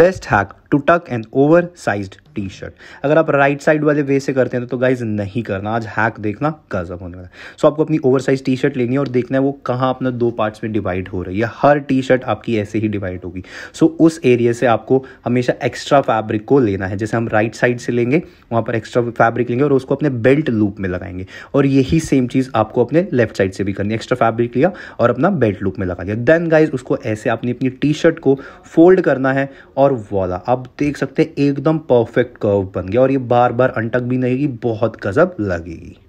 best hack to tuck and oversize T shirt अगर आप right side वाले वे से करते हैं तो गाइज नहीं करना आज हैक देखना गजब होने वाला है सो आपको अपनी ओवर साइज टी शर्ट लेनी है और देखना है वो कहाँ अपना दो पार्ट्स में डिवाइड हो रही है हर टी शर्ट आपकी ऐसे ही डिवाइड होगी सो so, उस एरिया से आपको हमेशा एक्स्ट्रा फैब्रिक को लेना है जैसे हम राइट साइड से लेंगे वहाँ पर एक्स्ट्रा फैब्रिक लेंगे और उसको अपने बेल्ट लूप में लगाएंगे और यही सेम चीज़ आपको अपने लेफ्ट साइड से भी करनी है एक्स्ट्रा फैब्रिक लिया और अपना बेल्ट लूप में लगा दिया देन गाइज उसको ऐसे आपने अपनी टी शर्ट को फोल्ड करना है और वॉला आप आप देख सकते हैं एकदम परफेक्ट कर्व बन गया और ये बार बार अंटक भी नहीं बहुत गज़ब लगेगी